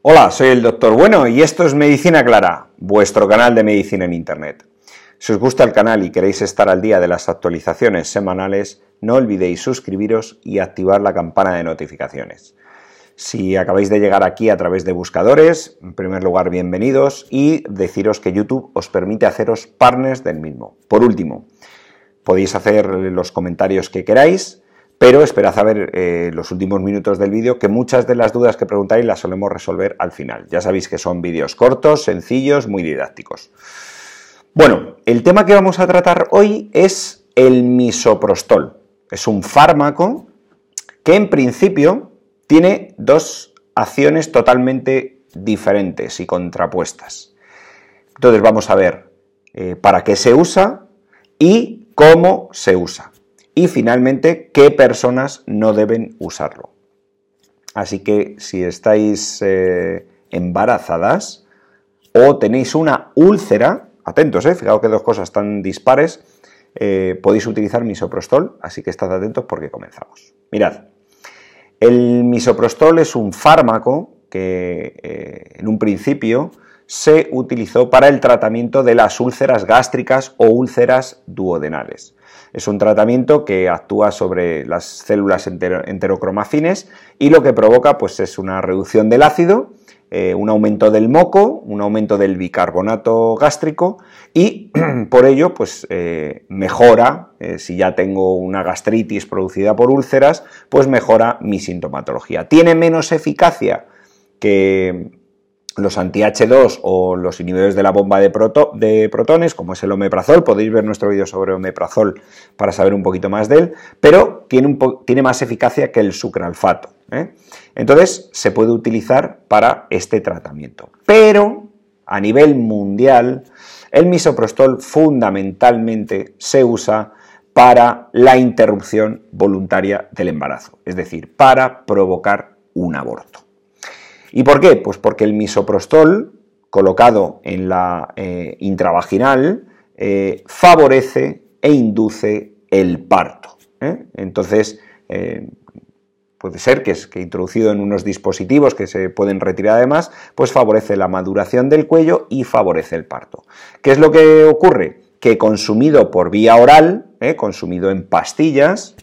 Hola, soy el Doctor Bueno y esto es Medicina Clara, vuestro canal de medicina en Internet. Si os gusta el canal y queréis estar al día de las actualizaciones semanales, no olvidéis suscribiros y activar la campana de notificaciones. Si acabáis de llegar aquí a través de buscadores, en primer lugar, bienvenidos y deciros que YouTube os permite haceros partners del mismo. Por último, podéis hacer los comentarios que queráis pero esperad a ver eh, los últimos minutos del vídeo, que muchas de las dudas que preguntáis las solemos resolver al final. Ya sabéis que son vídeos cortos, sencillos, muy didácticos. Bueno, el tema que vamos a tratar hoy es el misoprostol. Es un fármaco que en principio tiene dos acciones totalmente diferentes y contrapuestas. Entonces vamos a ver eh, para qué se usa y cómo se usa y finalmente qué personas no deben usarlo. Así que si estáis eh, embarazadas o tenéis una úlcera, atentos, eh, fijaos que dos cosas tan dispares, eh, podéis utilizar misoprostol, así que estad atentos porque comenzamos. Mirad, el misoprostol es un fármaco que eh, en un principio se utilizó para el tratamiento de las úlceras gástricas o úlceras duodenales. Es un tratamiento que actúa sobre las células enterocromafines y lo que provoca pues, es una reducción del ácido, eh, un aumento del moco, un aumento del bicarbonato gástrico y por ello pues, eh, mejora, eh, si ya tengo una gastritis producida por úlceras, pues mejora mi sintomatología. Tiene menos eficacia que los anti-H2 o los inhibidores de la bomba de, protones, como es el omeprazol, podéis ver nuestro vídeo sobre omeprazol para saber un poquito más de él, pero tiene, más eficacia que el sucralfato. ¿eh? Entonces, se puede utilizar para este tratamiento. Pero, a nivel mundial, el misoprostol fundamentalmente se usa para la interrupción voluntaria del embarazo, es decir, para provocar un aborto. ¿Y por qué? Pues porque el misoprostol, colocado en la eh, intravaginal, eh, favorece e induce el parto. ¿eh? Entonces, puede ser que, que introducido en unos dispositivos que se pueden retirar además, pues favorece la maduración del cuello y favorece el parto. ¿Qué es lo que ocurre? Que consumido por vía oral, consumido en pastillas,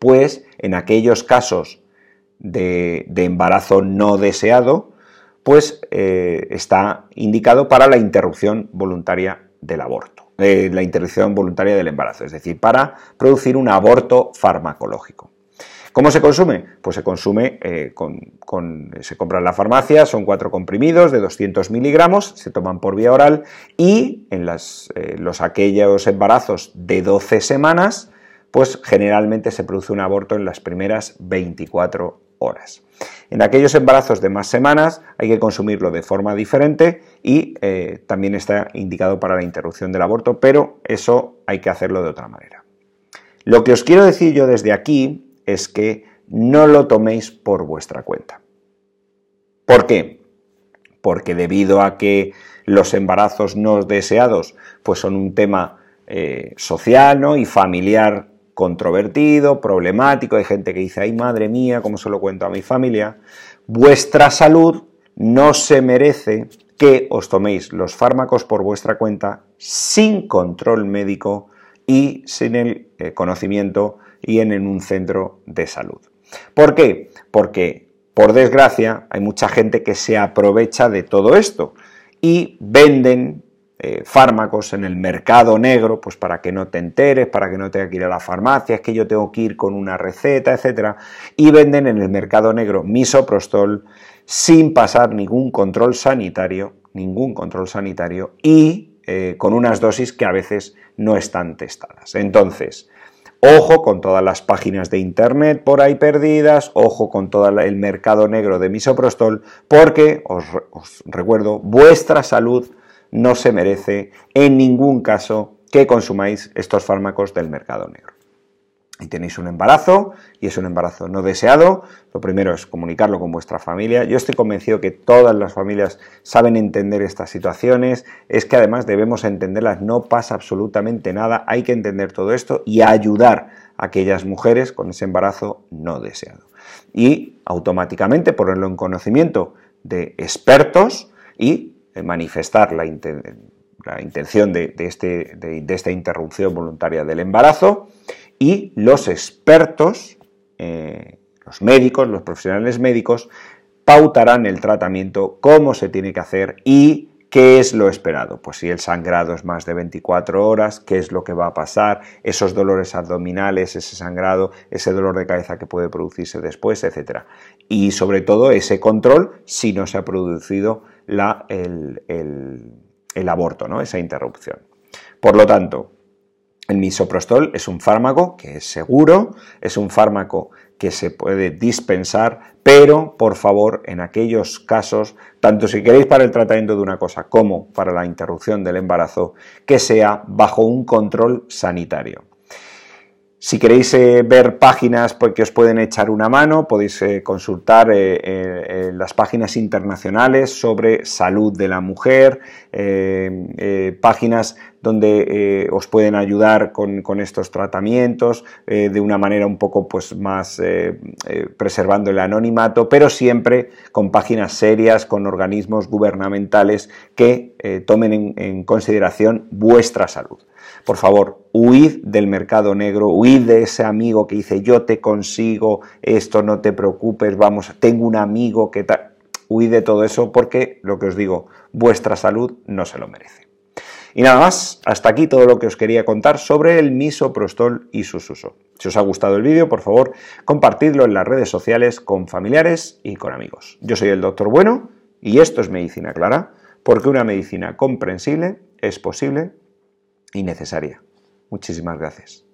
pues en aquellos casos de, embarazo no deseado, pues eh, está indicado para la interrupción voluntaria del aborto, eh, la interrupción voluntaria del embarazo, es decir, para producir un aborto farmacológico. ¿Cómo se consume? Pues se consume eh, con, se compra en la farmacia, son cuatro comprimidos de 200 miligramos, se toman por vía oral y en los aquellos embarazos de 12 semanas, pues generalmente se produce un aborto en las primeras 24 horas. En aquellos embarazos de más semanas hay que consumirlo de forma diferente y eh, también está indicado para la interrupción del aborto, pero eso hay que hacerlo de otra manera. Lo que os quiero decir yo desde aquí es que no lo toméis por vuestra cuenta. ¿Por qué? Porque debido a que los embarazos no deseados pues son un tema eh, social y familiar controvertido, problemático, hay gente que dice, ay madre mía, como se lo cuento a mi familia? Vuestra salud no se merece que os toméis los fármacos por vuestra cuenta sin control médico y sin el eh, conocimiento y en un centro de salud. ¿Por qué? Porque, por desgracia, hay mucha gente que se aprovecha de todo esto y venden eh, fármacos en el mercado negro, pues para que no te enteres, para que no tengas que ir a la farmacia, es que yo tengo que ir con una receta, etcétera, y venden en el mercado negro misoprostol sin pasar ningún control sanitario, ningún control sanitario y eh, con unas dosis que a veces no están testadas. Entonces, Ojo con todas las páginas de internet por ahí perdidas, ojo con todo el mercado negro de misoprostol, porque os recuerdo, vuestra salud no se merece en ningún caso que consumáis estos fármacos del mercado negro. Y tenéis un embarazo y es un embarazo no deseado, lo primero es comunicarlo con vuestra familia. Yo estoy convencido que todas las familias saben entender estas situaciones, es que además debemos entenderlas, no pasa absolutamente nada, hay que entender todo esto y ayudar a aquellas mujeres con ese embarazo no deseado. Y automáticamente ponerlo en conocimiento de expertos y eh, manifestar la, intención este, de, esta interrupción voluntaria del embarazo y los expertos, eh, los médicos, los profesionales médicos, pautarán el tratamiento, cómo se tiene que hacer y ¿Qué es lo esperado? Pues si el sangrado es más de 24 horas, ¿qué es lo que va a pasar? Esos dolores abdominales, ese sangrado, ese dolor de cabeza que puede producirse después, etc. Y sobre todo ese control si no se ha producido el, aborto, ¿no? esa interrupción. Por lo tanto, el misoprostol es un fármaco que es seguro, es un fármaco que se puede dispensar, pero por favor, en aquellos casos, tanto si queréis para el tratamiento de una cosa como para la interrupción del embarazo, que sea bajo un control sanitario. Si queréis eh, ver páginas porque que os pueden echar una mano, podéis eh, consultar eh, las páginas internacionales sobre salud de la mujer, páginas donde eh, os pueden ayudar con, estos tratamientos eh, de una manera un poco pues, más eh, preservando el anonimato, pero siempre con páginas serias, con organismos gubernamentales que tomen en, consideración vuestra salud. Por favor, huid del mercado negro, huid de ese amigo que dice yo te consigo esto, no te preocupes, vamos, tengo un amigo que tal. Huid de todo eso porque, lo que os digo, vuestra salud no se lo merece. Y nada más, hasta aquí todo lo que os quería contar sobre el misoprostol y su uso. Si os ha gustado el vídeo, por favor, compartidlo en las redes sociales con familiares y con amigos. Yo soy el Doctor Bueno y esto es Medicina Clara, porque una medicina comprensible es posible y necesaria. Muchísimas gracias.